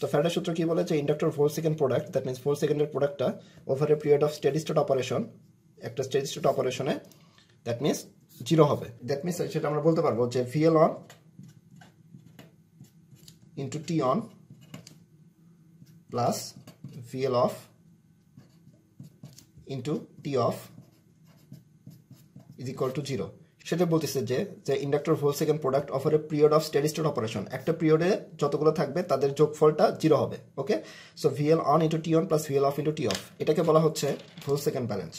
তো ফ্যারাডে সূত্র কি বলে যে inductor four second product that means four সেকেন্ডের প্রোডাক্টটা over a period of steady state operation একটা স্টেডি স্টেট অপারেশনে দ্যাট মিনস জিরো হবে দ্যাট মিনস সেটা আমরা বলতে পারবো যে VL on into T on plus VL off into T off is equal to zero সেটা বলতেছে যে যে inductor volt second product over a period of steady state operation একটা পিরিয়ডে যতগুলো থাকবে তাদের যোগফলটা জিরো হবে okay so VL on into T on plus VL off into T off এটাকে বলা হচ্ছে হোল সেকেন্ড ব্যালেন্স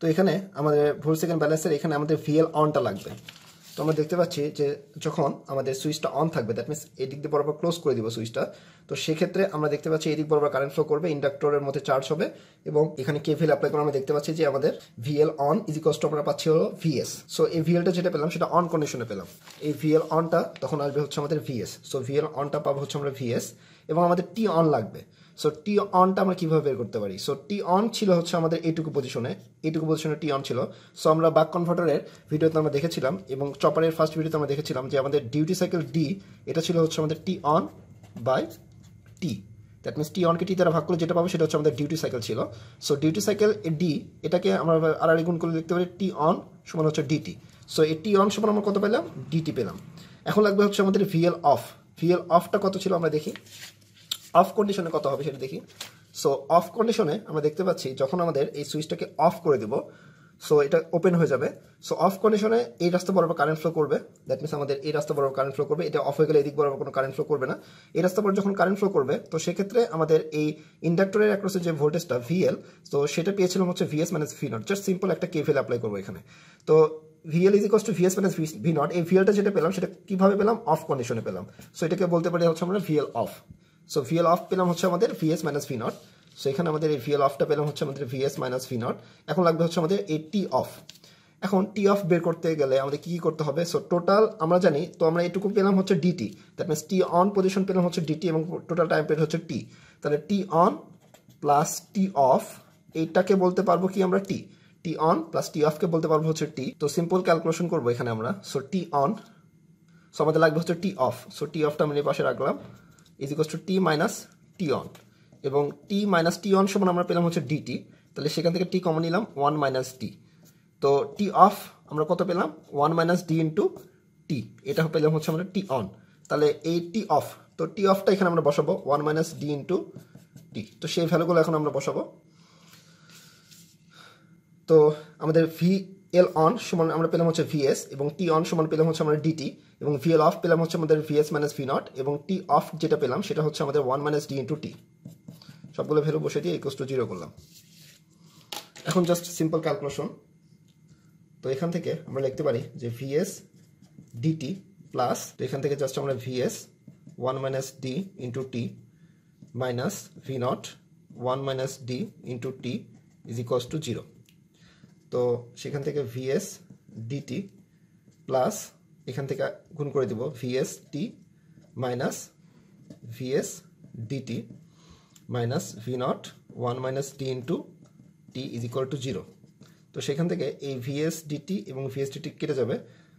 তো এখানে আমাদের ভোল সেকেন্ড ব্যালেন্সের এখানে আমাদের ভিএল অনটা লাগবে তো আমরা দেখতে পাচ্ছি যে যখন আমাদের সুইচটা অন থাকবে দ্যাট মিনস এদিক দিয়ে বরাবর ক্লোজ করে দিব সুইচটা তো সেক্ষেত্রে আমরা দেখতে পাচ্ছি এদিক বরাবর কারেন্ট ফ্লো করবে ইন্ডাক্টরের মধ্যে চার্জ হবে এবং এখানে কে ভিএল অ্যাপ্লাই করে আমরা দেখতে পাচ্ছি যে আমাদের ভিএল অন ইজিকস্ট আমরা পাচ্ছি হলো ভিএস সো এই ভিএলটা যেটা পেলাম সেটা অন কন্ডিশনে পেলাম এই ভিএল অনটা তখন আসবে হচ্ছে আমাদের ভিএস সো ভিএল অনটা পাবো হচ্ছে আমরা ভিএস এবং আমাদের টি অন লাগবে সো টি অনটা আমরা কীভাবে বের করতে পারি সো টি অন ছিল হচ্ছে আমাদের এটুকু পজিশনে এটুকু পজিশনে টি অন ছিল সো আমরা বাক কনভার্টারের ভিডিওতে আমরা দেখেছিলাম এবং চপারের ফার্স্ট ভিডিওতে আমরা দেখেছিলাম যে আমাদের ডিউটি সাইকেল ডি এটা ছিল হচ্ছে আমাদের T on by T that means T অনকে টি দ্বারা ভাগ করলে যেটা পাবো সেটা হচ্ছে আমাদের ডিউটি সাইকেল ছিল সো ডিউটি সাইকেল ডি এটাকে আমরা আড়াড়ি গুণ করে দেখতে পারি টি অন সমান হচ্ছে ডিটি সো এই টি অন সমান আমরা কত পেলাম ডিটি পেলাম এখন লাগবে হচ্ছে আমাদের ভিএল অফ ভিএল অফটা কত ছিল আমরা দেখি অফ কন্ডিশনে কত হবে সেটা দেখি সো অফ কন্ডিশনে আমরা দেখতে পাচ্ছি যখন আমাদের এই সুইচটাকে অফ করে দেবো সো এটা ওপেন হয়ে যাবে সো অফ কন্ডিশনে এই রাস্তা বরাবর কারেন্ট ফ্লো করবে দ্যাট মিনস আমাদের এই রাস্তা বরাবর কারেন্ট ফ্লো করবে এটা অফ হয়ে গেলে এদিক বরাবর কোনো কারেন্ট ফ্লো করবে না এই রাস্তা বরাবর যখন কারেন্ট ফ্লো করবে তো সেক্ষেত্রে আমাদের এই ইন্ডাক্টরের অ্যাক্রসে যে ভোল্টেজটা ভিএল তো সেটা পেয়েছিলাম হচ্ছে VS minus V naught just simple একটা কেভিএল অ্যাপ্লাই করবো এখানে তো VL is equals to VS minus V naught এই ভিএলটা যেটা পেলাম সেটা কীভাবে পেলাম অফ কন্ডিশনে পেলাম সো এটাকে বলতে পারি হচ্ছে আমরা VL off so VL off পেলাম হচ্ছে আমাদের VS minus V naught so এখানে আমাদের এই ভিএল অফটা পেলাম হচ্ছে আমাদের ভিএস মাইনাস ভি নট এখন লাগবে হচ্ছে আমাদের এই টি অফ এখন টি অফ বের করতে গেলে আমাদের কী কী করতে হবে সো টোটাল আমরা জানি তো আমরা এটুকু পেলাম হচ্ছে DT that means T on position পেলাম হচ্ছে ডিটি এবং টোটাল টাইম পিরিয়ড হচ্ছে টি তাহলে T on plus T off এইটাকে বলতে পারবো কি আমরা টি টি অন প্লাস টি অফকে বলতে পারবো হচ্ছে টি তো সিম্পল ক্যালকুলেশন করবো এখানে আমরা সো টি অন সো আমাদের লাগবে হচ্ছে টি অফ সো টি অফটা আমি পাশে রাখলাম is equals to T minus T on এবং টি মাইনাস টি অন সমান আমরা পেলাম হচ্ছে ডিটি তাহলে সেখান থেকে টি কমন নিলাম ওয়ান মাইনাস টি তো টি অফ আমরা কত পেলাম one minus D into T এটা পেলাম হচ্ছে আমরা টি অন তাহলে এই টি অফ তো টি অফটা এখানে আমরা বসাবো one minus D into T তো সেই ভ্যালুগুলো এখন আমরা বসাবো তো আমাদের ভি এল অন সমান আমরা পেলাম হচ্ছে ভিএস এবং টি অন সমান পেলাম হচ্ছে আমরা ডিটি এবং ভিএল অফ পেলাম হচ্ছে আমাদের ভিএস মাইনাস ভি নট এবং টি অফ যেটা পেলাম সেটা হচ্ছে আমাদের one minus D into T সবগুলো ভ্যালু বসে দিয়ে একুশ টু জিরো করলাম এখন জাস্ট সিম্পল ক্যালকুলেশন তো এখান থেকে আমরা লিখতে পারি যে ভিএস ডিটি প্লাস তো এখান থেকে জাস্ট আমরা VS one minus D into T minus V naught one minus D into T is equals to zero তো সেখান থেকে ভিএস ডিটি প্লাস এখান থেকে গুণ করে দেব VS T minus VS DT minus V naught one minus T into T is equal to zero তো সেখান থেকে এই ভিএস ডিটি এবং ভিএস ডিটি কেটে যাবে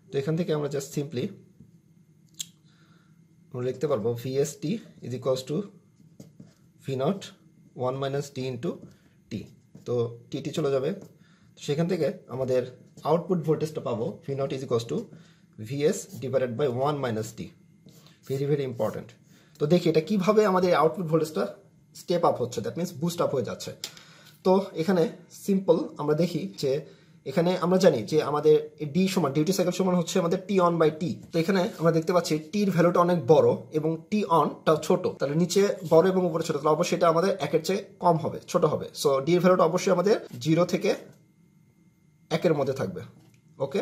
তো এখান থেকে আমরা জাস্ট সিম্পলি আমরা লিখতে পারবো VS T is equals to V naught one minus T into T তো টিটি চলে যাবে সেখান থেকে আমাদের আউটপুট ভোল্টেজটা পাবো V naught is equals to VS divided by one minus D very very important তো দেখি এটা কিভাবে আমাদের আউটপুট ভোল্টেজটা স্টেপ আপ হচ্ছে দ্যাট মিনস বুস্ট আপ হয়ে যাচ্ছে তো এখানে সিম্পল আমরা দেখি যে এখানে আমরা জানি যে আমাদের ডি সমান ডিউটি সাইকেল সমান হচ্ছে আমাদের টি অন বাই টি তো এখানে আমরা দেখতে পাচ্ছি টির ভ্যালুটা অনেক বড় এবং টি অনটা ছোট তাহলে নিচে বড় এবং উপরে ছোট তাহলে অবশ্যই এটা আমাদের একের চেয়ে কম হবে ছোট হবে সো ডি এর ভ্যালুটা অবশ্যই আমাদের জিরো থেকে একের মধ্যে থাকবে ওকে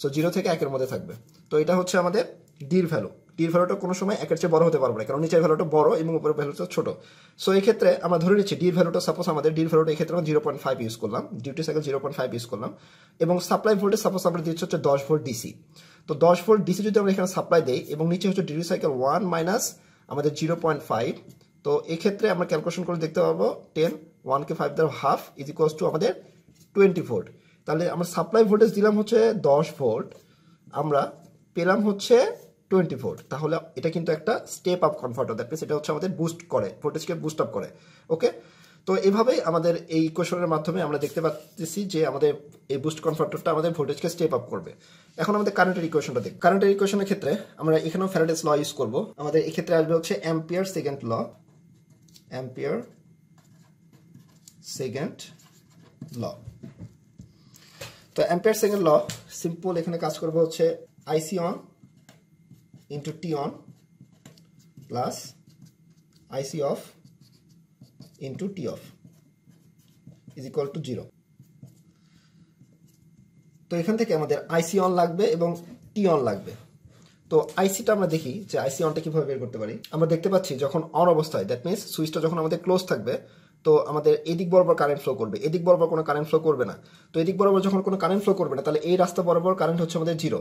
সো জিরো থেকে একের মধ্যে থাকবে তো এটা হচ্ছে আমাদের ডির ভ্যালু ডির ভ্যালুটা কোনো সময় একের চেয়ে বড় হতে পারবে না কারণ নিচের ভ্যালুটা বড় এবং উপরের ভ্যালুটা ছোট সো এই ক্ষেত্রে আমরা ধরে নিচ্ছি ডির ভ্যালুটা সাপোজ আমাদের ডির ভ্যালুটা এই ক্ষেত্রে আমরা জিরো পয়েন্ট ফাইভ ইউজ করলাম duty cycle zero point five use করলাম এবং সাপ্লাই ভোল্টেজ সাপোজ আমরা দিচ্ছি হচ্ছে দশ ভোল্ট ডিসি তো দশ ভোল্ট ডিসি যদি আমরা এখানে সাপ্লাই দিই এবং নিচে হচ্ছে ডিউটি সাইকেল ওয়ান মাইনাস আমাদের জিরো পয়েন্ট ফাইভ তো এক্ষেত্রে আমরা ক্যালকুলেশন করে দেখতে পাবো টেন ওয়ান কে five the half is equals to আমাদের টোয়েন্টি ভোল্ট তাহলে আমরা সাপ্লাই ভোল্টেজ দিলাম হচ্ছে দশ ভোল্ট আমরা পেলাম হচ্ছে টোয়েন্টি ভোল্ট তাহলে এটা কিন্তু একটা step up converter that means এটা হচ্ছে আমাদের বুস্ট করে ভোল্টেজকে বুস্ট আপ করে ওকে তো এভাবেই আমাদের এই ইকুয়েশনের মাধ্যমে আমরা দেখতে পাচ্ছি যে আমাদের এই বুস্ট কনভার্টারটা আমাদের ভোল্টেজকে স্টেপ আপ করবে এখন আমাদের কারেন্টের ইকুয়েশনটা দেখ কারেন্টের ইকুয়েশনের ক্ষেত্রে আমরা এখানেও ফ্যারাডেস ল ইউজ করব আমাদের এক্ষেত্রে আসবে হচ্ছে ampere second law ampere second law তো অ্যাম্পিয়ার সেকেন্ড ল সিম্পল এখানে কাজ করবো হচ্ছে IC on into T on plus IC off into T off is equal to zero তো এখান থেকে আমাদের আইসি অন লাগবে এবং টি অন লাগবে তো আইসিটা আমরা দেখি যে আইসি অনটা কীভাবে বের করতে পারি আমরা দেখতে পাচ্ছি যখন অন অবস্থায় দ্যাট মিনস সুইচটা যখন আমাদের ক্লোজ থাকবে তো আমাদের এদিক বরাবর কারেন্ট ফ্লো করবে এদিক বরাবর কোনো কারেন্ট ফ্লো করবে না তো এদিক বরাবর যখন কোনো কারেন্ট ফ্লো করবে না তাহলে এই রাস্তা বরাবর কারেন্ট হচ্ছে আমাদের জিরো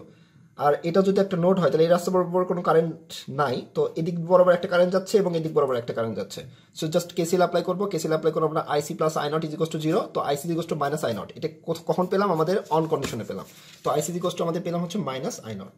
আর এটা যদি একটা নোট হয় তাহলে এই রাস্তা বরাবর কোনো কারেন্ট নাই তো এদিক বরাবর একটা কারেন্ট যাচ্ছে এবং এদিক বরাবর একটা কারেন্ট যাচ্ছে সো জাস্ট কেসিল অ্যাপ্লাই করবো কেসিল অ্যাপ্লাই করবো আমরা IC plus I naught is equals to zero তো IC is equals to minus I naught এটা কখন পেলাম আমাদের অন কন্ডিশনে পেলাম তো আইসি ইজিকোস টু আমাদের পেলাম হচ্ছে মাইনাস আই নট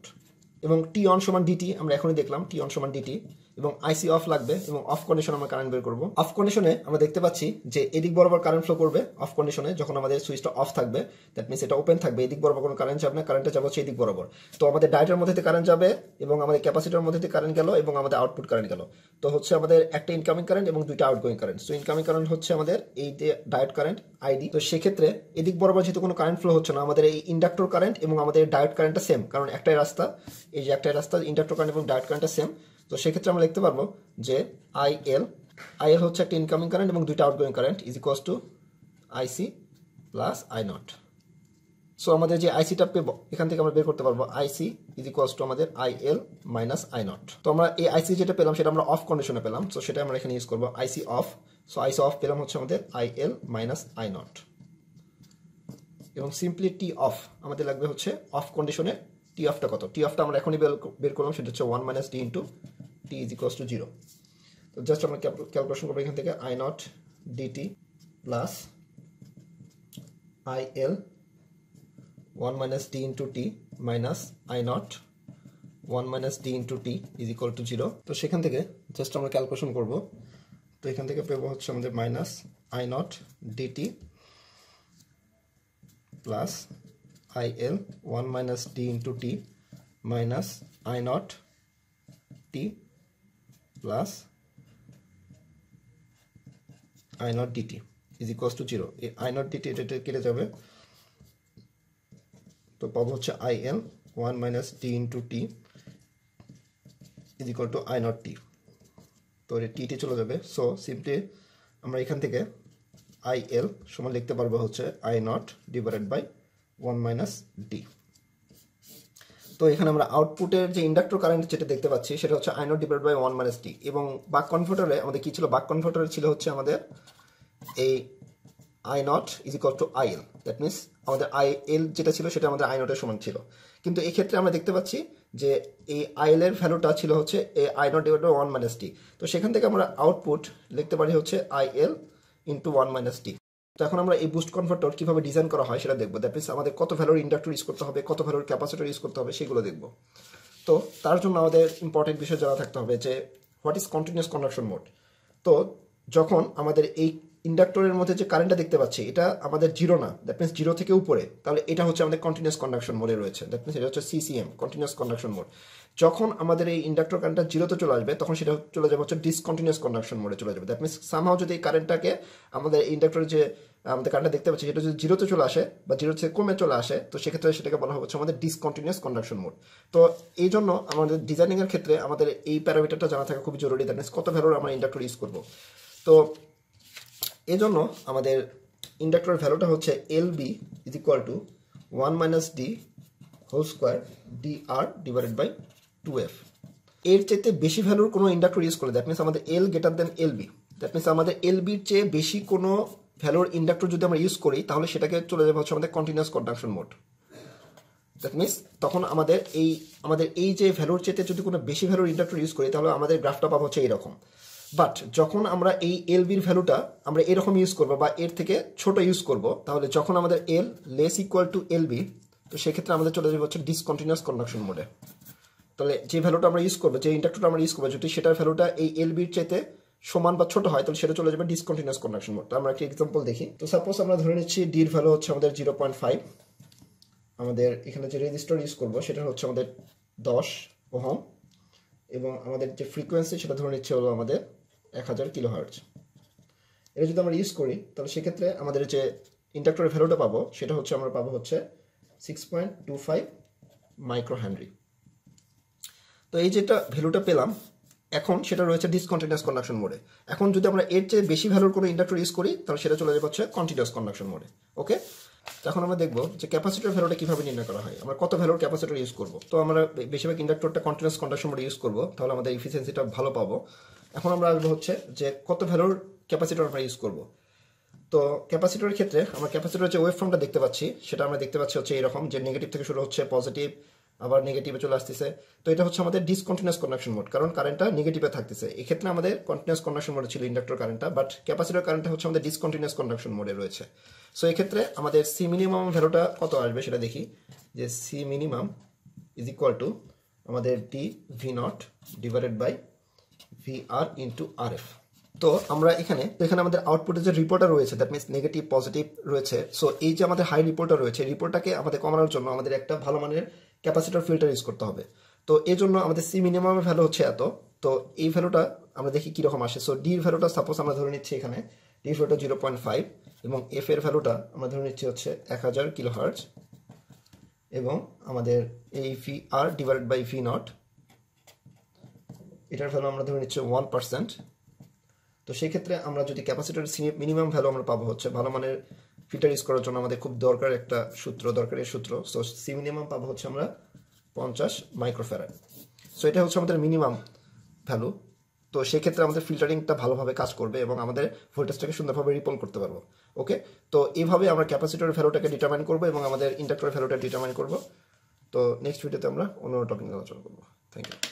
এবং টি অন সমান ডিটি আমরা এখনই দেখলাম টি অন সমান ডিটি এবং আইসি অফ লাগবে এবং অফ কন্ডিশন আমরা কারেন্ট বের করবো অফ কন্ডিশনে আমরা দেখতে পাচ্ছি যে এদিক বরাবর কারেন্ট ফ্লো করবে অফ কন্ডিশনে যখন আমাদের সুইচটা অফ থাকবে দ্যাট মিনস এটা ওপেন থাকবে এদিক বরাবর কোনো কারেন্ট যাবে না কারেন্টটা যাবে হচ্ছে এদিক বরাবর তো আমাদের ডায়েটের মধ্যে থেকে কারেন্ট যাবে এবং আমাদের ক্যাপাসিটার মধ্যে থেকে কারেন্ট গেল এবং আমাদের আউটপুট কারেন্ট গেল তো হচ্ছে আমাদের একটা ইনকামিং কারেন্ট এবং দুইটা outgoing current so incoming current হচ্ছে আমাদের এই যে ডায়েট কারেন্ট আইডি তো সেক্ষেত্রে এদিক বরাবর যেহেতু কোনো কারেন্ট ফ্লো হচ্ছে না আমাদের এই ইন্ডাক্টর কারেন্ট এবং আমাদের ডায়েট কারেন্টটা সেম কারণ একটাই রাস্তা এই যে একটাই রাস্তা ইন্ডাক্টর কারেন্ট এবং ডায়েট কারেন্টটা সেম তো সেক্ষেত্রে আমরা লিখতে পারবো যে আই এল আই এল হচ্ছে একটা ইনকামিং কারেন্ট এবং দুইটা outgoing current is equals to IC plus I naught so আমাদের যে আইসিটা পেব এখান থেকে আমরা বের করতে পারবো আইসি ইজ ইকোয়াস টু আমাদের I L minus I naught তো আমরা এই আইসি যেটা পেলাম সেটা আমরা অফ কন্ডিশনে পেলাম সো সেটা আমরা এখানে ইউজ করবো IC off so IC off পেলাম হচ্ছে আমাদের I L minus I naught এবং সিম্পলি টি অফ আমাদের লাগবে হচ্ছে অফ কন্ডিশনে টি অফটা কত টি অফটা আমরা এখনই বের করলাম সেটা হচ্ছে one minus D into T is equal to zero তো জাস্ট আমরা ক্যালকুলেশন করবো এখান থেকে I naught DT plus I L one minus T into T minus I naught one minus D into T is equal to zero তো সেখান থেকে just আমরা calculation করবো তো এখান থেকে পেব হচ্ছে আমাদের minus I naught DT plus I L one minus D into T minus I naught T plus I naught DT is equals to zero এই আই নট ডিটি এটা কেটে যাবে তো পাবো হচ্ছে I N one minus T into T is equal to I naught T তো এটা TT চলে যাবে সো সিম্পলি আমরা এখান থেকে আই এল সমান লিখতে পারবো হচ্ছে I naught divided by one minus D তো এখানে আমরা আউটপুটের যে ইন্ডাক্টর কারেন্ট যেটা দেখতে পাচ্ছি সেটা হচ্ছে I naught divide by one minus T এবং বাক কনভার্টারে আমাদের কি ছিল বাক কনভার্টারে ছিল হচ্ছে আমাদের এই I naught is equal to I L that means আমাদের আই এল যেটা ছিল সেটা আমাদের আই নটের সমান ছিল কিন্তু এক্ষেত্রে আমরা দেখতে পাচ্ছি যে এই আই এল এর ভ্যালুটা ছিল হচ্ছে এ I naught divide by one minus T তো সেখান থেকে আমরা আউটপুট লিখতে পারি হচ্ছে I L into one minus T তো এখন আমরা এই বুস্ট কনভার্টার কীভাবে ডিজাইন করা হয় সেটা দেখবো দ্যাট মিনস আমাদের কত ভ্যালোর ইন্ডাক্টর ইউজ করতে হবে কত ভ্যালোর ক্যাপাসিটার ইউজ করতে হবে সেগুলো দেখবো তো তার জন্য আমাদের ইম্পর্টেন্ট বিষয় জানা থাকতে হবে যে what is continuous conduction mode তো যখন আমাদের এই ইন্ডাক্টরের মধ্যে যে কারেন্টটা দেখতে পাচ্ছি এটা আমাদের জিরো না দ্যাট মিনস জিরো থেকে উপরে তাহলে এটা হচ্ছে আমাদের কন্টিনিউস কন্ডাকশন মোডে রয়েছে দ্যাট মিনস এটা হচ্ছে সিসিএম কন্টিনিউস কন্ডাকশন মোড যখন আমাদের এই ইন্ডাক্টর কারেন্টটা জিরোতে চলে আসবে তখন সেটা চলে যাবে হচ্ছে ডিসকন্টিনিউস কন্ডাকশন মোডে চলে যাবে দ্যাট মিনস সামহাও যদি এই কারেন্টটাকে আমাদের ইন্ডাক্টরের যে আমাদের কারেন্টটা দেখতে পাচ্ছি সেটা যদি জিরোতে চলে আসে বা জিরো থেকে কমে চলে আসে তো সেক্ষেত্রে সেটাকে বলা হচ্ছে আমাদের ডিসকন্টিনিউস কন্ডাকশন মোড তো এই জন্য আমাদের ডিজাইনিংয়ের ক্ষেত্রে আমাদের এই প্যারামিটারটা জানা থাকা খুবই জরুরি দ্যাট মিনস কত ভ্যালুর আমরা ইন্ডাক্টর ইউজ করবো তো এজন্য আমাদের ইন্ডাক্টর ভ্যালুটা হচ্ছে L B is equal to one minus D whole square D R divided by two F এর চাইতে বেশি ভ্যালুর কোনো ইন্ডাক্টর ইউজ করে দ্যাট মিনস আমাদের L greater than L B that means আমাদের এল বির চেয়ে বেশি কোনো ভ্যালুর ইন্ডাক্টর যদি আমরা ইউজ করি তাহলে সেটাকে চলে যাবে হচ্ছে আমাদের continuous conduction mode that means তখন আমাদের এই আমাদের এই যে ভ্যালুর চেতে যদি কোনো বেশি ভ্যালুর ইন্ডাক্টর ইউজ করি তাহলে আমাদের গ্রাফটা পাবো হচ্ছে এইরকম বাট যখন আমরা এই এল বির ভ্যালুটা আমরা এরকম ইউজ করব বা এর থেকে ছোট ইউজ করব তাহলে যখন আমাদের L less equal to L B তো সেক্ষেত্রে আমাদের চলে যাবে হচ্ছে ডিসকন্টিনিউস কন্ডাকশন মোডে তাহলে যে ভ্যালুটা আমরা ইউজ করবো যে ইন্ডাক্টরটা আমরা ইউজ করবো যদি সেটার ভ্যালুটা এই এল বির চাইতে সমান বা ছোট হয় তাহলে সেটা চলে যাবে ডিসকন্টিনিউস কন্ডাকশন মোড তো আমরা একটা এক্সাম্পল দেখি তো সাপোজ আমরা ধরে নিচ্ছি ডির ভ্যালু হচ্ছে আমাদের জিরো পয়েন্ট ফাইভ আমাদের এখানে যে রেজিস্টার ইউজ করবো সেটা হচ্ছে আমাদের দশ ওহম এবং আমাদের যে ফ্রিকোয়েন্সি সেটা ধরে নিচ্ছে হলো আমাদের এক হাজার কিলো হার্জ এটা যদি আমরা ইউজ করি তাহলে সেক্ষেত্রে আমাদের যে ইন্ডাক্টরের ভ্যালুটা পাবো সেটা হচ্ছে আমরা পাবো হচ্ছে six point two five micro henry তো এই যেটা ভ্যালুটা পেলাম এখন সেটা রয়েছে ডিসকন্টিনিউস কন্ডাকশন মোডে এখন যদি আমরা এর চেয়ে বেশি ভ্যালুর কোনো ইন্ডাক্টর ইউজ করি তাহলে সেটা চলে যাবে হচ্ছে কন্টিনিউস কন্ডাকশন মোডে ওকে এখন আমরা দেখবো যে ক্যাপাসিটার ভ্যালুটা কীভাবে নির্ণয় করা হয় আমরা কত ভ্যালুর ক্যাপাসিটার ইউজ করবো তো আমরা বেশিরভাগ ইন্ডাক্টরটা কন্টিনিউস কন্ডাকশন মোডে ইউজ করবো তাহলে আমাদের ইফিসিয়েন্সিটা ভালো পাবো এখন আমরা আসবো হচ্ছে যে কত ভ্যালুর ক্যাপাসিটর আমরা ইউজ করব তো ক্যাপাসিটরের ক্ষেত্রে আমরা ক্যাপাসিটার যে ওয়েব ফর্মটা দেখতে পাচ্ছি সেটা আমরা দেখতে পাচ্ছি হচ্ছে এরকম যে নেগেটিভ থেকে শুরু হচ্ছে পজিটিভ আবার নেগেটিভে চলে আসতেছে তো এটা হচ্ছে আমাদের ডিসকন্টিনিউস কন্ডাকশন মোড কারণ কারেন্টটা নেগেটিভে থাকতেছে এক্ষেত্রে আমাদের কন্টিনিউস কন্ডাকশন মোডে ছিল ইন্ডাক্টর কারেন্টটা বাট ক্যাপাসিটার কারেন্টটা হচ্ছে আমাদের ডিসকন্টিনিউস কন্ডাকশন মোডে রয়েছে সো এক্ষেত্রে আমাদের সি মিনিমাম ভ্যালুটা কত আসবে সেটা দেখি যে C minimum is equal to আমাদের D V naught divided by V R into R F তো আমরা এখানে এখানে আমাদের আউটপুটে যে রিপোর্টার রয়েছে দ্যাট মিনস নেগেটিভ পজিটিভ রয়েছে সো এই যে আমাদের হাই রিপোর্টার রয়েছে রিপোর্টটাকে আমাদের কমানোর জন্য আমাদের একটা ভালো মানের ক্যাপাসিটার ফিল্টার ইউজ করতে হবে তো এই জন্য আমাদের সি মিনিমামের ভ্যালু হচ্ছে এত তো এই ভ্যালুটা আমরা দেখি কীরকম আসে সো ডির ভ্যালুটা সাপোজ আমরা ধরে নিচ্ছি এখানে ডির ভ্যালুটা জিরো পয়েন্ট ফাইভ এবং এফ এর ভ্যালুটা আমরা ধরে নিচ্ছি হচ্ছে এক হাজার কিলো হার্জ এবং আমাদের এই V R divide by V naught এটার ভ্যালু আমরা ধরে নিচ্ছি ওয়ান পার্সেন্ট তো সেই ক্ষেত্রে আমরা যদি ক্যাপাসিটার মিনিমাম ভ্যালু আমরা পাবো হচ্ছে ভালো মানের ফিল্টার ইউজ করার জন্য আমাদের খুব দরকার একটা সূত্র দরকারের সূত্র সো সি মিনিমাম পাবো হচ্ছে আমরা পঞ্চাশ মাইক্রোফ্যারাড সো এটা হচ্ছে আমাদের মিনিমাম ভ্যালু তো সেক্ষেত্রে আমাদের ফিল্টারিংটা ভালোভাবে কাজ করবে এবং আমাদের ভোল্টেজটাকে সুন্দরভাবে রিপল করতে পারবো ওকে তো এইভাবে আমরা ক্যাপাসিটার ভ্যালুটাকে ডিটারমাইন করবো এবং আমাদের ইন্ডাক্টর ভ্যালুটা ডিটারমাইন করবো তো নেক্সট ভিডিওতে আমরা অন্য টপিক নিয়ে আলোচনা করবো থ্যাংক ইউ